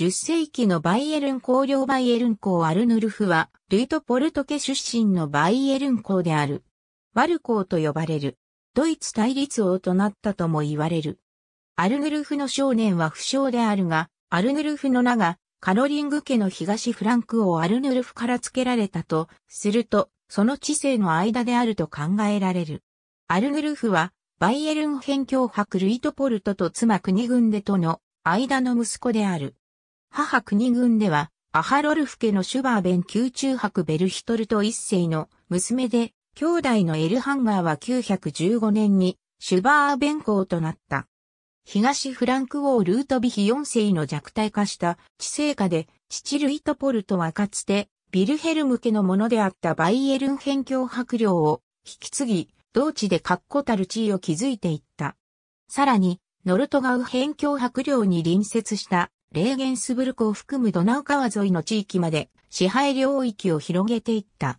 10世紀のバイエルン公領バイエルン公アルヌルフは、ルイト・ポルト家出身のバイエルン公である。ワル公と呼ばれる。ドイツ対立王となったとも言われる。アルヌルフの少年は不詳であるが、アルヌルフの名がカロリング家の東フランク王アルヌルフから付けられたとすると、その知性の間であると考えられる。アルヌルフは、バイエルン辺境博ルイトポルトと妻国軍でとの間の息子である。母国軍では、アハロルフ家のシュバーベン宮中博ベルヒトルト一世の娘で、兄弟のエルハンガーは915年にシュバーベン公となった。東フランク王ルートビヒ四世の弱体化した地政下で、父ルイトポルトはかつて、ビルヘルム家のものであったバイエルン辺境伯領を引き継ぎ、同地で確固たる地位を築いていった。さらに、ノルトガウ辺境伯領に隣接したレーゲンスブルクを含むドナウ川沿いの地域まで支配領域を広げていった。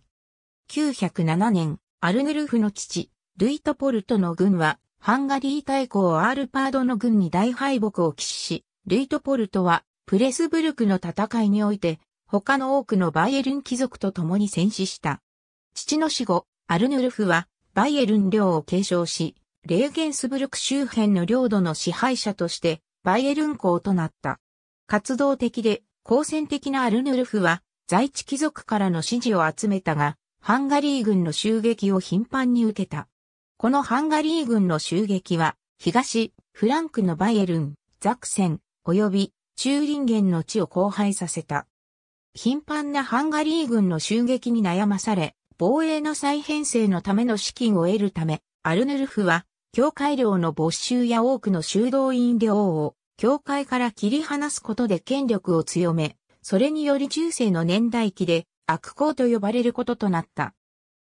907年、アルネルフの父、ルイトポルトの軍は、ハンガリー大公アールパードの軍に大敗北を喫し、ルイトポルトは、プレスブルクの戦いにおいて、他の多くのバイエルン貴族と共に戦死した。父の死後、アルヌルフは、バイエルン領を継承し、レーゲンスブルク周辺の領土の支配者として、バイエルン公となった。活動的で、好戦的なアルヌルフは、在地貴族からの支持を集めたが、ハンガリー軍の襲撃を頻繁に受けた。このハンガリー軍の襲撃は、東、フランクのバイエルン、ザクセン、及び、ンゲ源の地を荒廃させた。頻繁なハンガリー軍の襲撃に悩まされ、防衛の再編成のための資金を得るため、アルヌルフは、教会領の没収や多くの修道院領を教会から切り離すことで権力を強め、それにより中世の年代記で悪行と呼ばれることとなった。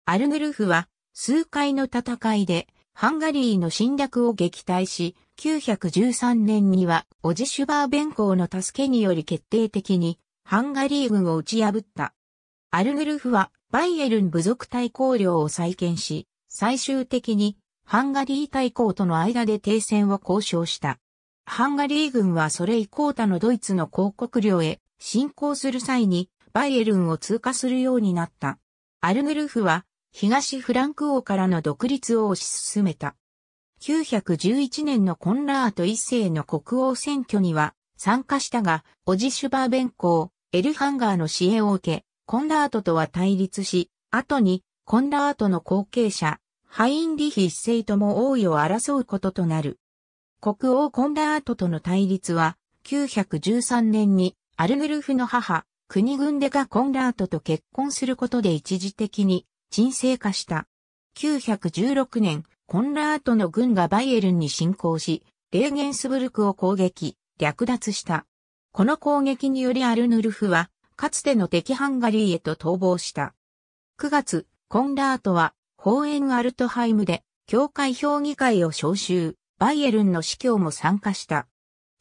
アルグルフは数回の戦いでハンガリーの侵略を撃退し、913年にはオジシュバー弁公の助けにより決定的にハンガリー軍を打ち破った。アルグルフはバイエルン部族対抗領を再建し、最終的にハンガリー対抗との間で停戦を交渉した。ハンガリー軍はそれ以降他のドイツの広告領へ侵攻する際にバイエルンを通過するようになった。アルグルフは東フランク王からの独立を推し進めた。911年のコンラート一世の国王選挙には参加したが、オジシュバー弁公、エルハンガーの支援を受け、コンラートとは対立し、後にコンラートの後継者、ハインリヒ一世とも王位を争うこととなる。国王コンラートとの対立は、913年にアルグルフの母、国軍デカ・コンラートと結婚することで一時的に沈静化した。916年、コンラートの軍がバイエルンに侵攻し、レーゲンスブルクを攻撃、略奪した。この攻撃によりアルヌルフは、かつての敵ハンガリーへと逃亡した。9月、コンラートは、ホーエンアルトハイムで、教会評議会を招集、バイエルンの司教も参加した。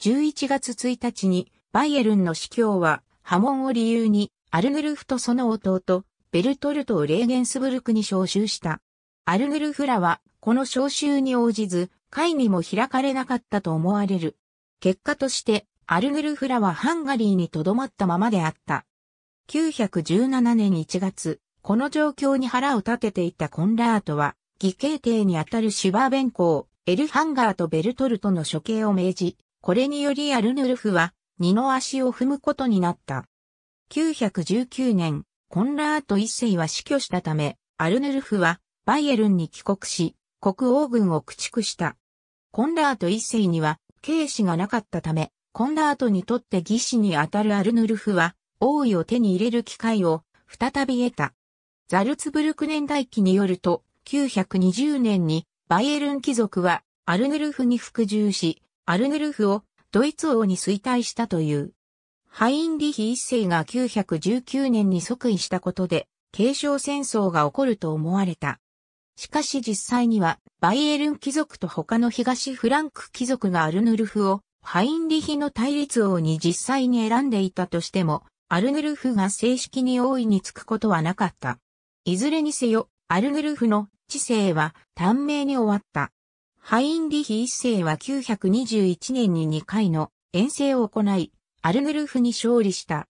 11月1日に、バイエルンの司教は、波紋を理由に、アルヌルフとその弟、ベルトルトをレーゲンスブルクに招集した。アルヌルフらは、この招集に応じず、会議も開かれなかったと思われる。結果として、アルヌルフらはハンガリーに留まったままであった。917年1月、この状況に腹を立てていたコンラートは、義兄帝にあたるシュバーベンエルハンガーとベルトルトの処刑を命じ、これによりアルヌルフは二の足を踏むことになった。919年、コンラート一世は死去したため、アルヌルフはバイエルンに帰国し、国王軍を駆逐した。コンラート一世には、兵士がなかったため、コンラートにとって義士にあたるアルヌルフは、王位を手に入れる機会を再び得た。ザルツブルク年代記によると、920年にバイエルン貴族はアルヌルフに服従し、アルヌルフをドイツ王に衰退したという。ハインリヒ一世が919年に即位したことで、継承戦争が起こると思われた。しかし実際には、バイエルン貴族と他の東フランク貴族がアルヌルフを、ハインリヒの対立王に実際に選んでいたとしても、アルヌルフが正式に王位につくことはなかった。いずれにせよ、アルヌルフの治世は短命に終わった。ハインリヒ一世は921年に2回の遠征を行い、アルヌルフに勝利した。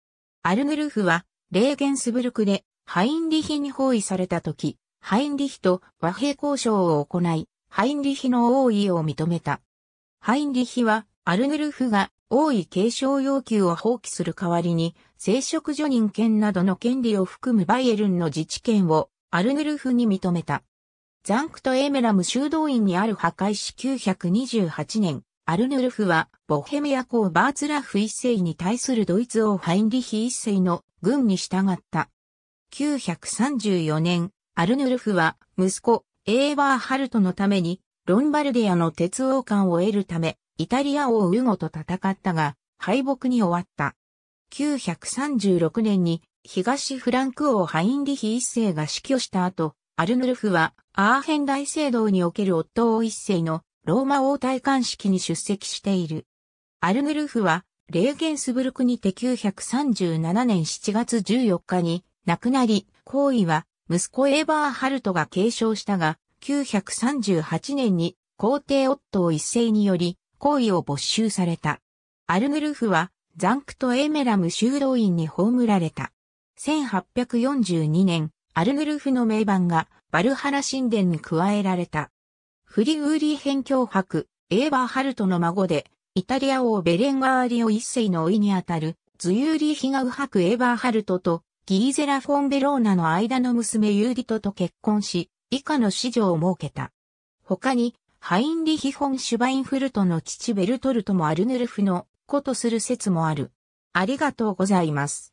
アルヌルフは、レーゲンスブルクで、ハインリヒに包囲された時、ハインリヒと和平交渉を行い、ハインリヒの王位を認めた。ハインリヒは、アルヌルフが王位継承要求を放棄する代わりに、聖職助人権などの権利を含むバイエルンの自治権をアルヌルフに認めた。ザンクト・エメラム修道院にある破壊し928年、アルヌルフは、ボヘミア公バーツラフ一世に対するドイツ王ハインリヒ一世の軍に従った。934年、アルヌルフは、息子、エーバーハルトのために、ロンバルディアの鉄王冠を得るため、イタリア王ウゴと戦ったが、敗北に終わった。936年に、東フランク王ハインリヒ一世が死去した後、アルヌルフは、アーヘン大聖堂における夫を一世のローマ王戴冠式に出席している。アルヌルフは、レーゲンスブルクにて937年7月14日に亡くなり、行為は息子エーバーハルトが継承したが、938年に皇帝夫を一世により、行為を没収された。アルヌルフは、ザンクトエメラム修道院に葬られた。1842年、アルヌルフの名盤がバルハラ神殿に加えられた。フリウーリー辺境博、エーバーハルトの孫で、イタリア王ベレンガーリオ一世の甥にあたる、ズユーリーヒガウ博。エーバーハルトと、ギーゼラ・フォンベローナの間の娘ユーリトと結婚し、以下の子女を設けた。他に、ハインリヒ・フォン・シュバインフルトの父ベルトルトもアルヌルフの子とする説もある。ありがとうございます。